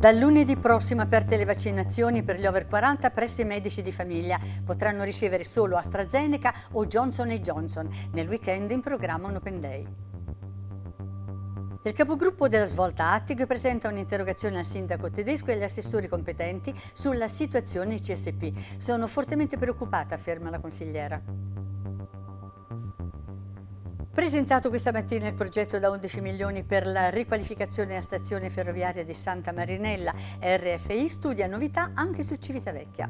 Dal lunedì prossimo aperte le vaccinazioni per gli over 40 presso i medici di famiglia. Potranno ricevere solo AstraZeneca o Johnson Johnson. Nel weekend in programma un Open Day. Il capogruppo della Svolta Attig presenta un'interrogazione al sindaco tedesco e agli assessori competenti sulla situazione CSP. Sono fortemente preoccupata, afferma la consigliera. Presentato questa mattina il progetto da 11 milioni per la riqualificazione a stazione ferroviaria di Santa Marinella, RFI studia novità anche su Civitavecchia.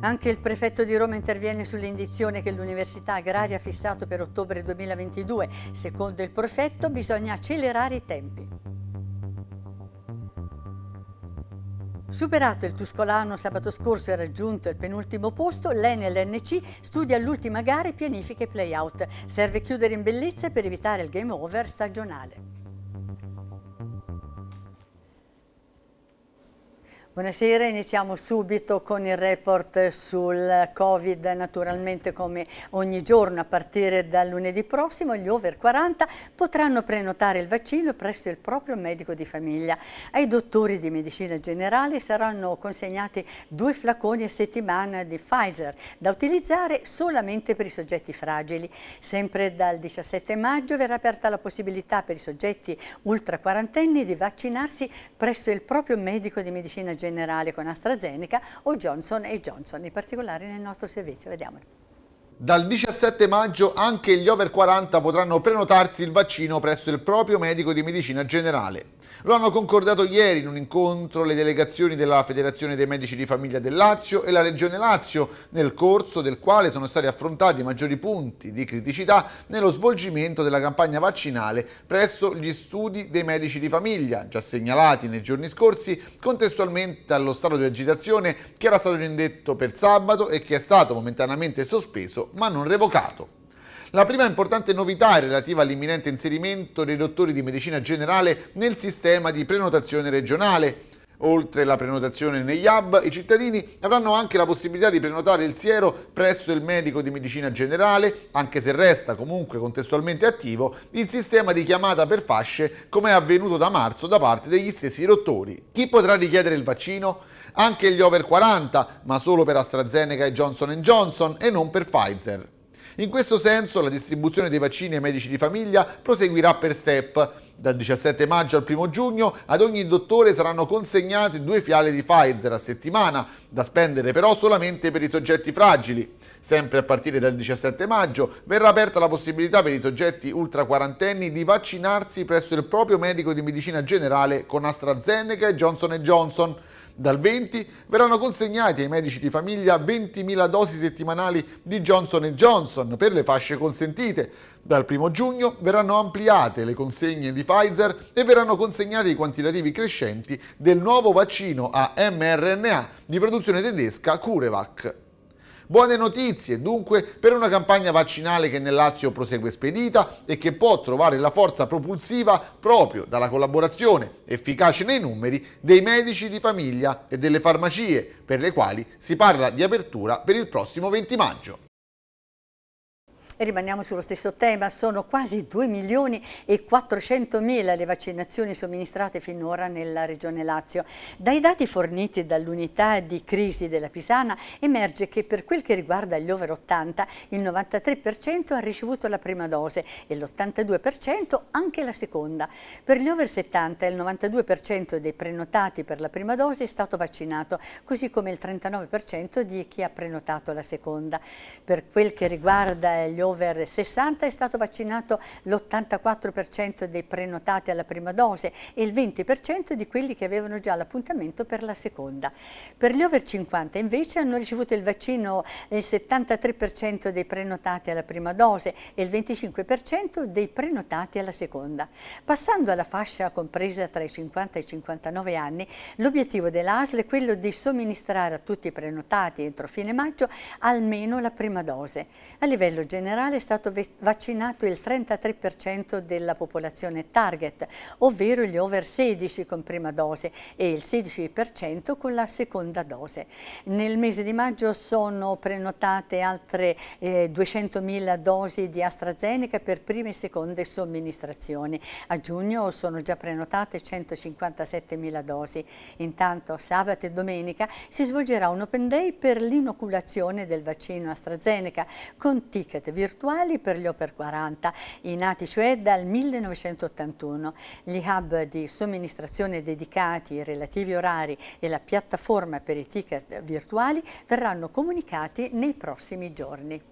Anche il prefetto di Roma interviene sull'indizione che l'Università Agraria ha fissato per ottobre 2022. Secondo il prefetto bisogna accelerare i tempi. Superato il Tuscolano sabato scorso e raggiunto il penultimo posto, l'Enel NC studia l'ultima gara e pianifica i playout. Serve chiudere in bellezza per evitare il game over stagionale. Buonasera, iniziamo subito con il report sul Covid, naturalmente come ogni giorno a partire dal lunedì prossimo gli over 40 potranno prenotare il vaccino presso il proprio medico di famiglia. Ai dottori di medicina generale saranno consegnati due flaconi a settimana di Pfizer da utilizzare solamente per i soggetti fragili. Sempre dal 17 maggio verrà aperta la possibilità per i soggetti ultra quarantenni di vaccinarsi presso il proprio medico di medicina generale generale con AstraZeneca o Johnson Johnson, i particolari nel nostro servizio. Vediamolo. Dal 17 maggio anche gli over 40 potranno prenotarsi il vaccino presso il proprio medico di medicina generale. Lo hanno concordato ieri in un incontro le delegazioni della Federazione dei Medici di Famiglia del Lazio e la Regione Lazio, nel corso del quale sono stati affrontati i maggiori punti di criticità nello svolgimento della campagna vaccinale presso gli studi dei medici di famiglia, già segnalati nei giorni scorsi, contestualmente allo stato di agitazione che era stato indetto per sabato e che è stato momentaneamente sospeso ma non revocato. La prima importante novità è relativa all'imminente inserimento dei dottori di medicina generale nel sistema di prenotazione regionale. Oltre alla prenotazione negli hub, i cittadini avranno anche la possibilità di prenotare il siero presso il medico di medicina generale, anche se resta comunque contestualmente attivo il sistema di chiamata per fasce come è avvenuto da marzo da parte degli stessi dottori. Chi potrà richiedere il vaccino? anche gli over 40, ma solo per AstraZeneca e Johnson Johnson e non per Pfizer. In questo senso la distribuzione dei vaccini ai medici di famiglia proseguirà per step. Dal 17 maggio al 1 giugno ad ogni dottore saranno consegnate due fiale di Pfizer a settimana, da spendere però solamente per i soggetti fragili. Sempre a partire dal 17 maggio verrà aperta la possibilità per i soggetti ultra quarantenni di vaccinarsi presso il proprio medico di medicina generale con AstraZeneca e Johnson Johnson dal 20 verranno consegnati ai medici di famiglia 20.000 dosi settimanali di Johnson Johnson per le fasce consentite. Dal 1 giugno verranno ampliate le consegne di Pfizer e verranno consegnati i quantitativi crescenti del nuovo vaccino a mRNA di produzione tedesca CureVac. Buone notizie dunque per una campagna vaccinale che nel Lazio prosegue spedita e che può trovare la forza propulsiva proprio dalla collaborazione efficace nei numeri dei medici di famiglia e delle farmacie, per le quali si parla di apertura per il prossimo 20 maggio. E rimaniamo sullo stesso tema, sono quasi 2 milioni e 400 mila le vaccinazioni somministrate finora nella regione Lazio. Dai dati forniti dall'unità di crisi della Pisana emerge che per quel che riguarda gli over 80 il 93% ha ricevuto la prima dose e l'82% anche la seconda. Per gli over 70 il 92% dei prenotati per la prima dose è stato vaccinato, così come il 39% di chi ha prenotato la seconda. Per quel che riguarda gli over 60 è stato vaccinato l'84% dei prenotati alla prima dose e il 20% di quelli che avevano già l'appuntamento per la seconda. Per gli over 50 invece hanno ricevuto il vaccino il 73% dei prenotati alla prima dose e il 25% dei prenotati alla seconda. Passando alla fascia compresa tra i 50 e i 59 anni, l'obiettivo dell'ASL è quello di somministrare a tutti i prenotati entro fine maggio almeno la prima dose. A livello generale generale è stato vaccinato il 33% della popolazione target, ovvero gli over 16 con prima dose e il 16% con la seconda dose. Nel mese di maggio sono prenotate altre eh, 200.000 dosi di AstraZeneca per prime e seconde somministrazioni. A giugno sono già prenotate 157.000 dosi. Intanto sabato e domenica si svolgerà un open day per l'inoculazione del vaccino AstraZeneca con ticket virtuali virtuali per gli Oper 40, i nati cioè dal 1981. Gli hub di somministrazione dedicati, i relativi orari e la piattaforma per i ticket virtuali verranno comunicati nei prossimi giorni.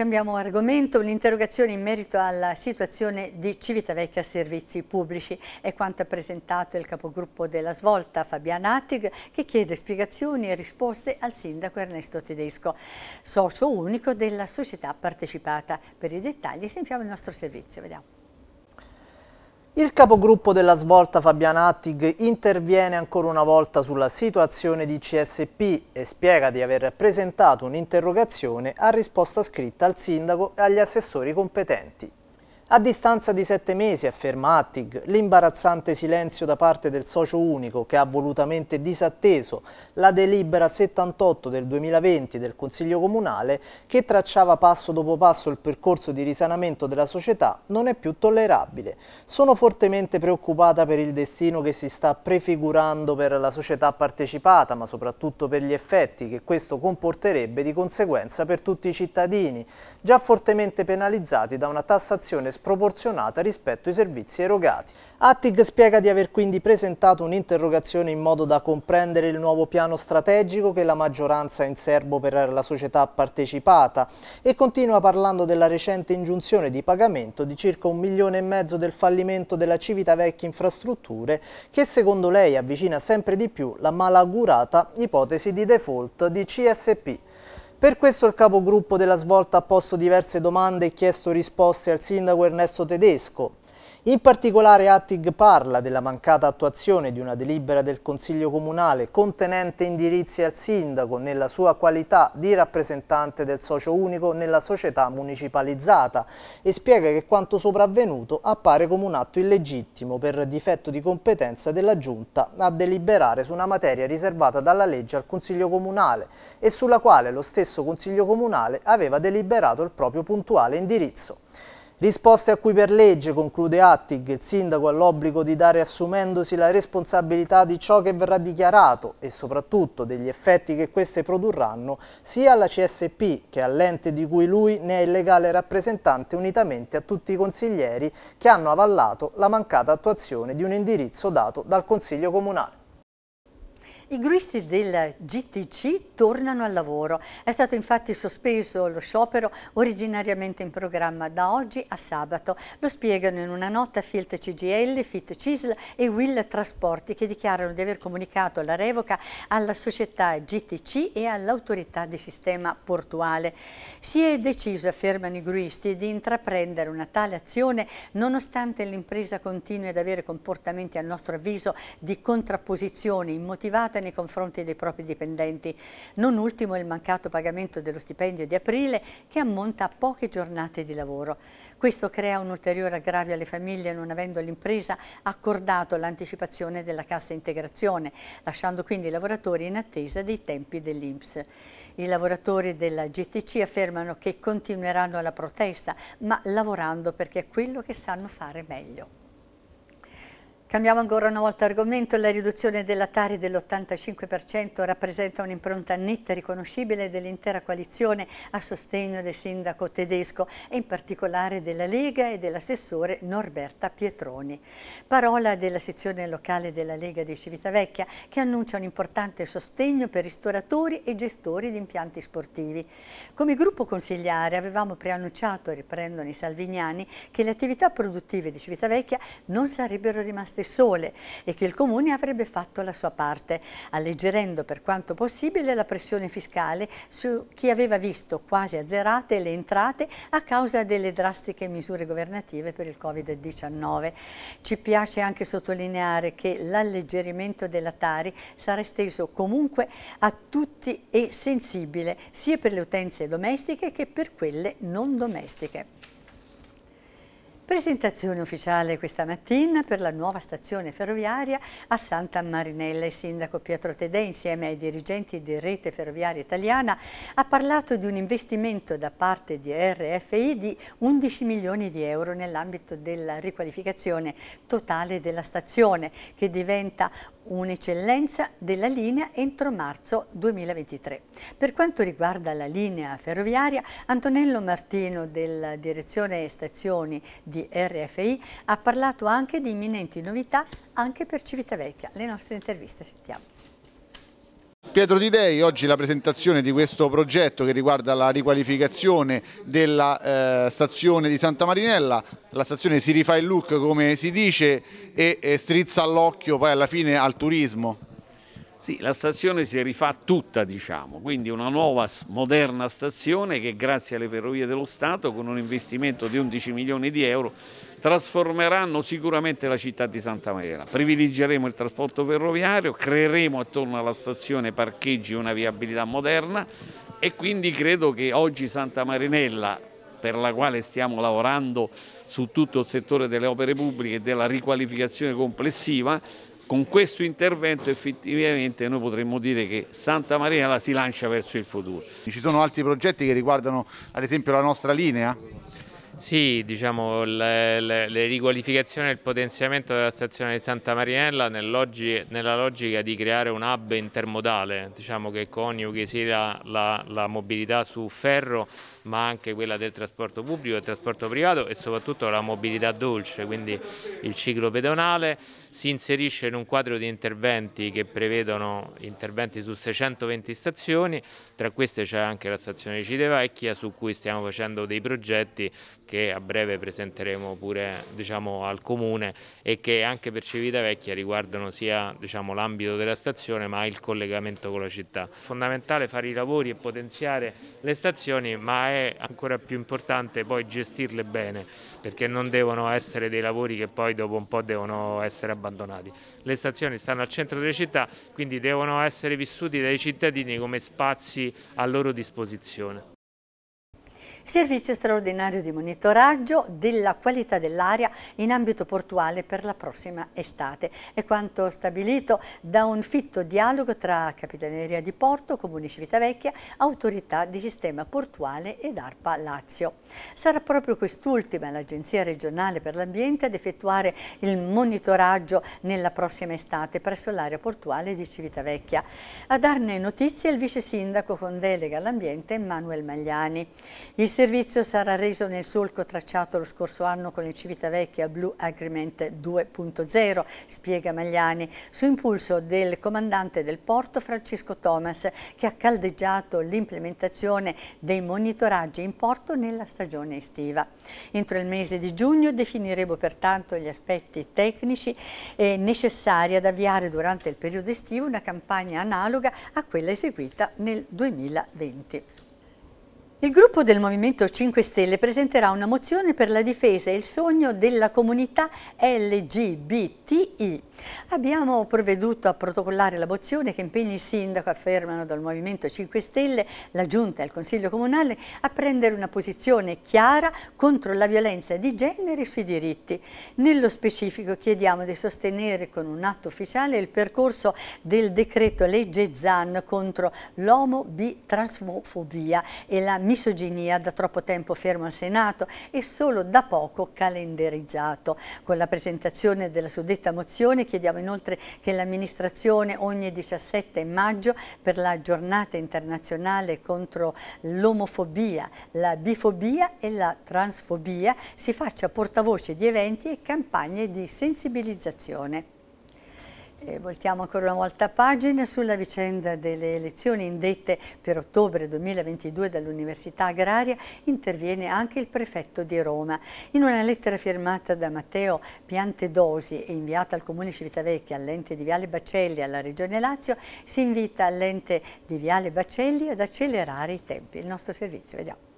Cambiamo argomento, un'interrogazione in merito alla situazione di Civitavecchia Servizi Pubblici. È quanto ha presentato il capogruppo della Svolta, Fabiana Attig, che chiede spiegazioni e risposte al sindaco Ernesto Tedesco, socio unico della società partecipata. Per i dettagli sentiamo il nostro servizio. Vediamo. Il capogruppo della svolta Fabian Attig interviene ancora una volta sulla situazione di CSP e spiega di aver presentato un'interrogazione a risposta scritta al sindaco e agli assessori competenti. A distanza di sette mesi, afferma Attig, l'imbarazzante silenzio da parte del socio unico che ha volutamente disatteso la delibera 78 del 2020 del Consiglio Comunale che tracciava passo dopo passo il percorso di risanamento della società non è più tollerabile. Sono fortemente preoccupata per il destino che si sta prefigurando per la società partecipata, ma soprattutto per gli effetti che questo comporterebbe di conseguenza per tutti i cittadini, già fortemente penalizzati da una tassazione sproporzionata rispetto ai servizi erogati. Attig spiega di aver quindi presentato un'interrogazione in modo da comprendere il nuovo piano strategico che la maggioranza ha in serbo per la società partecipata e continua parlando della recente ingiunzione di pagamento di circa un milione e mezzo del fallimento della Civitavecchia Infrastrutture che secondo lei avvicina sempre di più la malaugurata ipotesi di default di CSP. Per questo il capogruppo della svolta ha posto diverse domande e chiesto risposte al sindaco Ernesto Tedesco, in particolare Attig parla della mancata attuazione di una delibera del Consiglio Comunale contenente indirizzi al sindaco nella sua qualità di rappresentante del socio unico nella società municipalizzata e spiega che quanto sopravvenuto appare come un atto illegittimo per difetto di competenza della Giunta a deliberare su una materia riservata dalla legge al Consiglio Comunale e sulla quale lo stesso Consiglio Comunale aveva deliberato il proprio puntuale indirizzo. Risposte a cui per legge, conclude Attig, il sindaco ha l'obbligo di dare assumendosi la responsabilità di ciò che verrà dichiarato e soprattutto degli effetti che queste produrranno sia alla CSP che all'ente di cui lui ne è il legale rappresentante unitamente a tutti i consiglieri che hanno avallato la mancata attuazione di un indirizzo dato dal Consiglio Comunale. I gruisti del GTC tornano al lavoro. È stato infatti sospeso lo sciopero originariamente in programma da oggi a sabato. Lo spiegano in una nota Filt CGL, Fit Cisl e Will Trasporti che dichiarano di aver comunicato la revoca alla società GTC e all'autorità di sistema portuale. Si è deciso, affermano i gruisti, di intraprendere una tale azione nonostante l'impresa continui ad avere comportamenti a nostro avviso di contrapposizione immotivata fatte nei confronti dei propri dipendenti. Non ultimo il mancato pagamento dello stipendio di aprile che ammonta a poche giornate di lavoro. Questo crea un ulteriore aggravio alle famiglie non avendo l'impresa accordato l'anticipazione della cassa integrazione, lasciando quindi i lavoratori in attesa dei tempi dell'Inps. I lavoratori della GTC affermano che continueranno la protesta, ma lavorando perché è quello che sanno fare meglio. Cambiamo ancora una volta argomento, la riduzione dell'Atari dell'85% rappresenta un'impronta netta e riconoscibile dell'intera coalizione a sostegno del sindaco tedesco e in particolare della Lega e dell'assessore Norberta Pietroni. Parola della sezione locale della Lega di Civitavecchia che annuncia un importante sostegno per ristoratori e gestori di impianti sportivi. Come gruppo consigliare avevamo preannunciato, riprendono i salvignani, che le attività produttive di Civitavecchia non sarebbero rimaste queste sole e che il Comune avrebbe fatto la sua parte, alleggerendo per quanto possibile la pressione fiscale su chi aveva visto quasi azzerate le entrate a causa delle drastiche misure governative per il Covid-19. Ci piace anche sottolineare che l'alleggerimento della Tari sarà esteso comunque a tutti e sensibile sia per le utenze domestiche che per quelle non domestiche. Presentazione ufficiale questa mattina per la nuova stazione ferroviaria a Santa Marinella. Il sindaco Pietro Tedè insieme ai dirigenti di Rete Ferroviaria Italiana ha parlato di un investimento da parte di RFI di 11 milioni di euro nell'ambito della riqualificazione totale della stazione che diventa un'eccellenza della linea entro marzo 2023. Per quanto riguarda la linea ferroviaria, Antonello Martino della direzione stazioni di RFI ha parlato anche di imminenti novità anche per Civitavecchia. Le nostre interviste sentiamo. Pietro Di Dei, oggi la presentazione di questo progetto che riguarda la riqualificazione della eh, stazione di Santa Marinella, la stazione si rifà il look come si dice e, e strizza l'occhio poi alla fine al turismo. Sì, la stazione si rifà tutta, diciamo, quindi una nuova moderna stazione che grazie alle Ferrovie dello Stato con un investimento di 11 milioni di euro trasformeranno sicuramente la città di Santa Maria. Privilegeremo il trasporto ferroviario, creeremo attorno alla stazione parcheggi e una viabilità moderna e quindi credo che oggi Santa Marinella, per la quale stiamo lavorando su tutto il settore delle opere pubbliche e della riqualificazione complessiva, con questo intervento effettivamente noi potremmo dire che Santa Maria la si lancia verso il futuro. Ci sono altri progetti che riguardano ad esempio la nostra linea? Sì, diciamo le, le, le riqualificazioni e il potenziamento della stazione di Santa Marinella nella logica di creare un hub intermodale, diciamo che coniughi sia la, la, mobilità su ferro ma anche quella del trasporto pubblico e trasporto privato e soprattutto la mobilità dolce, quindi il ciclo pedonale, si inserisce in un quadro di interventi che prevedono interventi su 620 stazioni, tra queste c'è anche la stazione di Civitavecchia su cui stiamo facendo dei progetti che a breve presenteremo pure diciamo, al Comune e che anche per Civitavecchia riguardano sia diciamo, l'ambito della stazione ma il collegamento con la città. È fondamentale fare i lavori e potenziare le stazioni ma è ancora più importante poi gestirle bene perché non devono essere dei lavori che poi dopo un po' devono essere abbandonati. Le stazioni stanno al centro delle città quindi devono essere vissuti dai cittadini come spazi a loro disposizione. Servizio straordinario di monitoraggio della qualità dell'aria in ambito portuale per la prossima estate. È quanto stabilito da un fitto dialogo tra Capitaneria di Porto, Comune Civitavecchia, Autorità di Sistema Portuale ed ARPA Lazio. Sarà proprio quest'ultima l'Agenzia regionale per l'ambiente ad effettuare il monitoraggio nella prossima estate presso l'area portuale di Civitavecchia. A darne notizie il vice sindaco con delega all'ambiente Emanuele Magliani. Il il servizio sarà reso nel solco tracciato lo scorso anno con il Civitavecchia Blue Agreement 2.0, spiega Magliani, su impulso del comandante del porto Francesco Thomas che ha caldeggiato l'implementazione dei monitoraggi in porto nella stagione estiva. Entro il mese di giugno definiremo pertanto gli aspetti tecnici necessari ad avviare durante il periodo estivo una campagna analoga a quella eseguita nel 2020. Il gruppo del Movimento 5 Stelle presenterà una mozione per la difesa e il sogno della comunità LGBTI. Abbiamo provveduto a protocollare la mozione che impegna il sindaco, affermano dal Movimento 5 Stelle, la Giunta e il Consiglio Comunale a prendere una posizione chiara contro la violenza di genere e sui diritti. Nello specifico chiediamo di sostenere con un atto ufficiale il percorso del decreto legge ZAN contro lomo bi e la misoginia da troppo tempo fermo al Senato e solo da poco calendarizzato. Con la presentazione della suddetta mozione chiediamo inoltre che l'amministrazione ogni 17 maggio per la giornata internazionale contro l'omofobia, la bifobia e la transfobia si faccia portavoce di eventi e campagne di sensibilizzazione. E voltiamo ancora una volta pagina sulla vicenda delle elezioni indette per ottobre 2022 dall'Università Agraria interviene anche il prefetto di Roma. In una lettera firmata da Matteo Piantedosi e inviata al Comune Civitavecchia, all'ente di Viale Bacelli, e alla Regione Lazio, si invita l'ente di Viale Bacelli ad accelerare i tempi. Il nostro servizio, vediamo.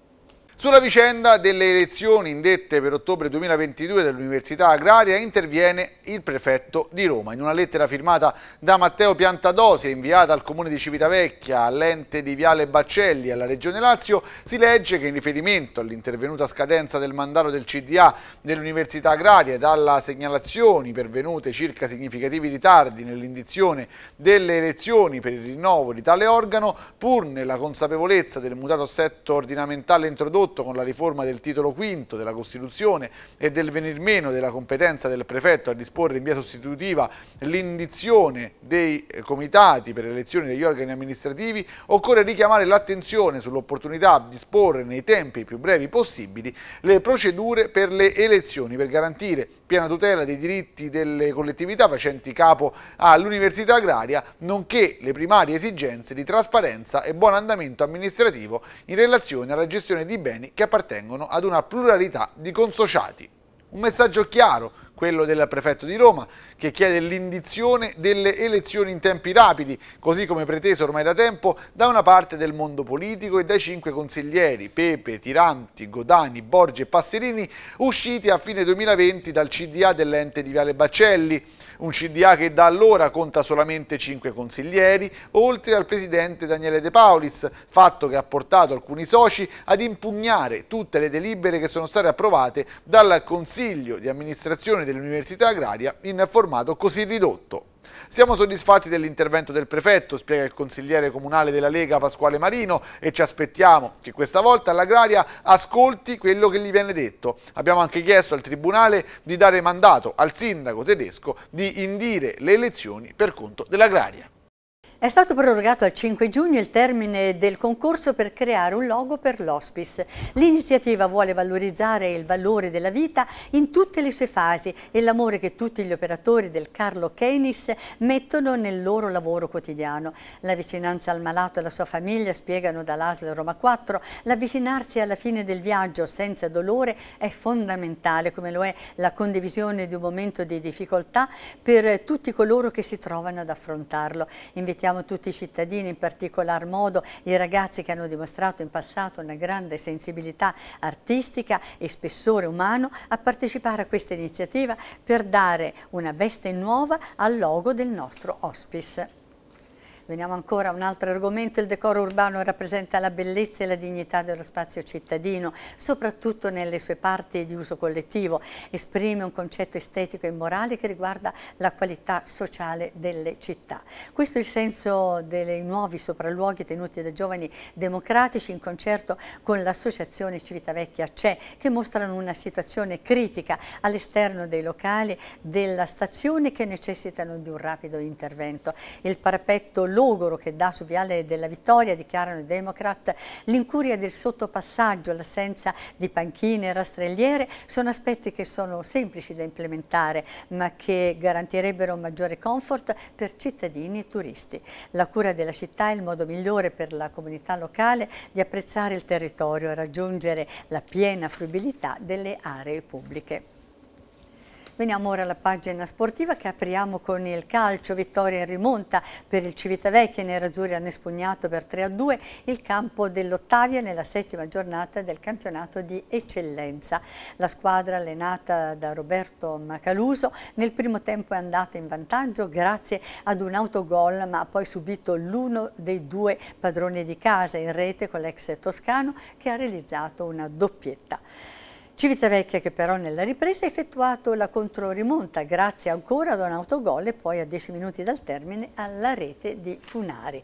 Sulla vicenda delle elezioni indette per ottobre 2022 dell'Università Agraria interviene il prefetto di Roma. In una lettera firmata da Matteo Piantadosi e inviata al comune di Civitavecchia, all'ente di Viale Baccelli e alla Regione Lazio, si legge che in riferimento all'intervenuta scadenza del mandato del CDA dell'Università Agraria e dalla segnalazioni pervenute circa significativi ritardi nell'indizione delle elezioni per il rinnovo di tale organo, pur nella consapevolezza del mutato assetto ordinamentale introdotto introdotto con la riforma del titolo V della Costituzione e del venir meno della competenza del prefetto a disporre in via sostitutiva l'indizione dei eh, comitati per elezioni degli organi amministrativi, occorre richiamare l'attenzione sull'opportunità di disporre nei tempi più brevi possibili le procedure per le elezioni per garantire piena tutela dei diritti delle collettività facenti capo all'università agraria, nonché le primarie esigenze di trasparenza e buon andamento amministrativo in relazione alla gestione di beni che appartengono ad una pluralità di consociati. Un messaggio chiaro, quello del prefetto di Roma, che chiede l'indizione delle elezioni in tempi rapidi, così come preteso ormai da tempo da una parte del mondo politico e dai cinque consiglieri Pepe, Tiranti, Godani, Borgi e Pasterini usciti a fine 2020 dal CDA dell'ente di Viale Baccelli, un CDA che da allora conta solamente cinque consiglieri, oltre al presidente Daniele De Paulis, fatto che ha portato alcuni soci ad impugnare tutte le delibere che sono state approvate dal Consiglio di amministrazione del dell'Università Agraria in formato così ridotto. Siamo soddisfatti dell'intervento del prefetto, spiega il consigliere comunale della Lega Pasquale Marino e ci aspettiamo che questa volta l'Agraria ascolti quello che gli viene detto. Abbiamo anche chiesto al Tribunale di dare mandato al sindaco tedesco di indire le elezioni per conto dell'Agraria. È stato prorogato al 5 giugno il termine del concorso per creare un logo per l'Hospice. L'iniziativa vuole valorizzare il valore della vita in tutte le sue fasi e l'amore che tutti gli operatori del Carlo Keynis mettono nel loro lavoro quotidiano. La vicinanza al malato e alla sua famiglia, spiegano dall'ASL Roma 4, l'avvicinarsi alla fine del viaggio senza dolore è fondamentale, come lo è la condivisione di un momento di difficoltà per tutti coloro che si trovano ad affrontarlo. Invitiamo Ringraziamo tutti i cittadini, in particolar modo i ragazzi che hanno dimostrato in passato una grande sensibilità artistica e spessore umano a partecipare a questa iniziativa per dare una veste nuova al logo del nostro hospice. Veniamo ancora a un altro argomento, il decoro urbano rappresenta la bellezza e la dignità dello spazio cittadino, soprattutto nelle sue parti di uso collettivo, esprime un concetto estetico e morale che riguarda la qualità sociale delle città. Questo è il senso dei nuovi sopralluoghi tenuti da giovani democratici in concerto con l'associazione Civitavecchia CE, che mostrano una situazione critica all'esterno dei locali della stazione che necessitano di un rapido intervento. Il parapetto logoro che dà su Viale della Vittoria, dichiarano i Democrat, l'incuria del sottopassaggio, l'assenza di panchine e rastrelliere sono aspetti che sono semplici da implementare ma che garantirebbero un maggiore comfort per cittadini e turisti. La cura della città è il modo migliore per la comunità locale di apprezzare il territorio e raggiungere la piena fruibilità delle aree pubbliche. Veniamo ora alla pagina sportiva che apriamo con il calcio. Vittoria in rimonta per il Civitavecchia. I nerazzurri hanno espugnato per 3-2 a il campo dell'Ottavia nella settima giornata del campionato di eccellenza. La squadra allenata da Roberto Macaluso nel primo tempo è andata in vantaggio grazie ad un autogol ma ha poi subito l'uno dei due padroni di casa in rete con l'ex toscano che ha realizzato una doppietta. Civitavecchia che però nella ripresa ha effettuato la controrimonta grazie ancora ad un autogol e poi a 10 minuti dal termine alla rete di Funari.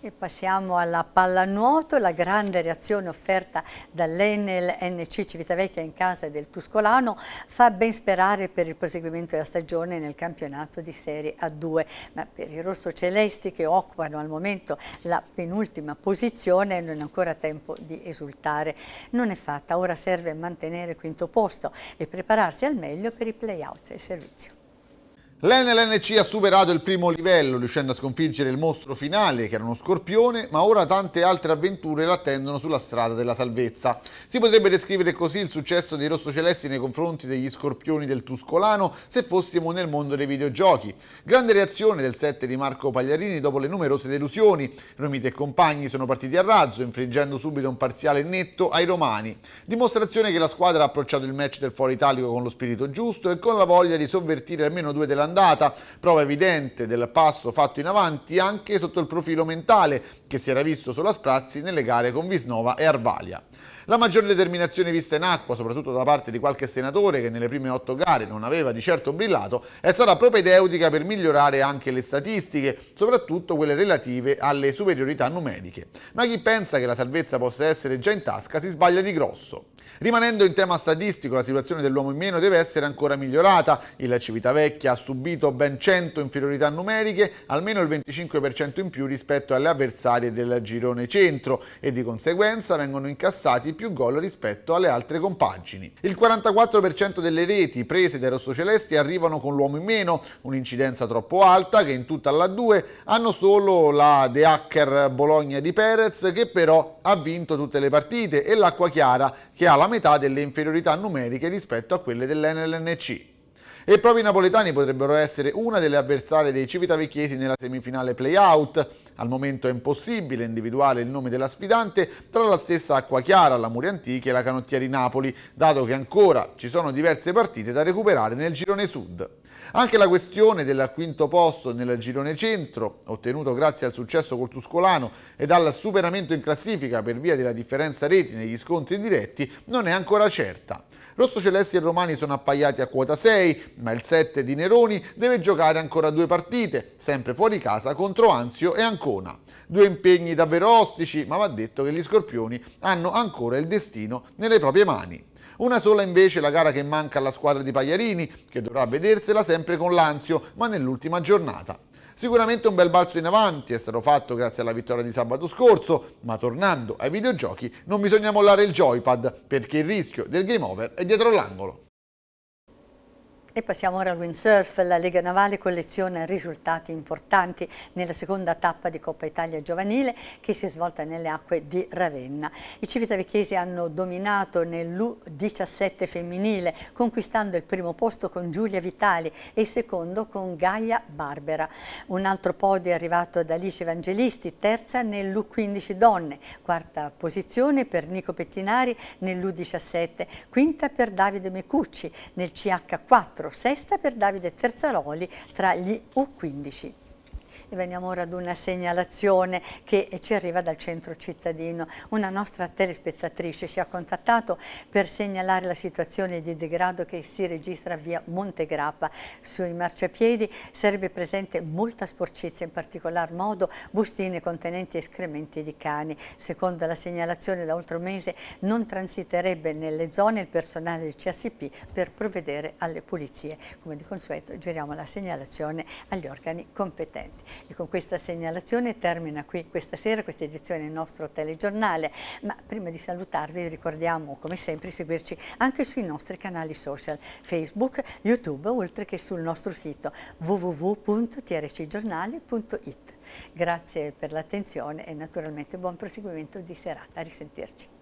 E passiamo alla pallanuoto, la grande reazione offerta dall'Enel NC Civitavecchia in casa del Tuscolano fa ben sperare per il proseguimento della stagione nel campionato di Serie A2, ma per i rossocelesti che occupano al momento la penultima posizione non è ancora tempo di esultare. Non è fatta, ora serve mantenere il quinto posto e prepararsi al meglio per i play-out del servizio. L'NLNC ha superato il primo livello riuscendo a sconfiggere il mostro finale che era uno scorpione, ma ora tante altre avventure l'attendono sulla strada della salvezza. Si potrebbe descrivere così il successo dei rossocelesti nei confronti degli scorpioni del Tuscolano se fossimo nel mondo dei videogiochi. Grande reazione del set di Marco Pagliarini dopo le numerose delusioni. Romite e compagni sono partiti a razzo, infliggendo subito un parziale netto ai romani. Dimostrazione che la squadra ha approcciato il match del Foro Italico con lo spirito giusto e con la voglia di sovvertire almeno due della andata. prova evidente del passo fatto in avanti anche sotto il profilo mentale che si era visto solo a Sprazzi nelle gare con Visnova e Arvalia. La maggiore determinazione vista in acqua, soprattutto da parte di qualche senatore che nelle prime otto gare non aveva di certo brillato, è stata propedeutica per migliorare anche le statistiche, soprattutto quelle relative alle superiorità numeriche. Ma chi pensa che la salvezza possa essere già in tasca si sbaglia di grosso. Rimanendo in tema statistico, la situazione dell'uomo in meno deve essere ancora migliorata. Il Civitavecchia ha subito ben 100 inferiorità numeriche, almeno il 25% in più rispetto alle avversarie del girone centro e di conseguenza vengono incassati più gol rispetto alle altre compagini. Il 44% delle reti prese dai rossocelesti arrivano con l'uomo in meno, un'incidenza troppo alta che in tutta la 2 hanno solo la De Hacker Bologna di Perez che però ha vinto tutte le partite e l'Acqua Chiara che ha la metà delle inferiorità numeriche rispetto a quelle dell'NLNC e proprio i napoletani potrebbero essere una delle avversarie dei civitavecchiesi nella semifinale play-out. Al momento è impossibile individuare il nome della sfidante tra la stessa Acquachiara, la Muri Antichi e la Canottieri Napoli, dato che ancora ci sono diverse partite da recuperare nel girone sud. Anche la questione del quinto posto nel girone centro, ottenuto grazie al successo col Tuscolano e dal superamento in classifica per via della differenza reti negli scontri diretti, non è ancora certa. Rosso Celesti e Romani sono appaiati a quota 6, ma il 7 di Neroni deve giocare ancora due partite, sempre fuori casa contro Anzio e Ancona. Due impegni davvero ostici, ma va detto che gli scorpioni hanno ancora il destino nelle proprie mani. Una sola invece la gara che manca alla squadra di Pagliarini, che dovrà vedersela sempre con l'Anzio, ma nell'ultima giornata. Sicuramente un bel balzo in avanti è stato fatto grazie alla vittoria di sabato scorso, ma tornando ai videogiochi non bisogna mollare il joypad perché il rischio del game over è dietro l'angolo. E passiamo ora al windsurf. La Lega Navale colleziona risultati importanti nella seconda tappa di Coppa Italia Giovanile che si è svolta nelle acque di Ravenna. I civitavecchiesi hanno dominato nell'U17 femminile, conquistando il primo posto con Giulia Vitali e il secondo con Gaia Barbera. Un altro podio è arrivato ad Alice Evangelisti, terza nell'U15 donne, quarta posizione per Nico Pettinari nell'U17, quinta per Davide Mecucci nel CH4 sesta per Davide Terzaloli tra gli U15. E veniamo ora ad una segnalazione che ci arriva dal centro cittadino. Una nostra telespettatrice ci ha contattato per segnalare la situazione di degrado che si registra via Montegrappa. Sui marciapiedi sarebbe presente molta sporcizia, in particolar modo bustine contenenti escrementi di cani. Secondo la segnalazione da oltre un mese non transiterebbe nelle zone il personale del CSP per provvedere alle pulizie. Come di consueto giriamo la segnalazione agli organi competenti. E con questa segnalazione termina qui questa sera questa edizione del nostro telegiornale, ma prima di salutarvi ricordiamo come sempre di seguirci anche sui nostri canali social, Facebook, YouTube, oltre che sul nostro sito www.trcgiornale.it. Grazie per l'attenzione e naturalmente buon proseguimento di serata. A risentirci.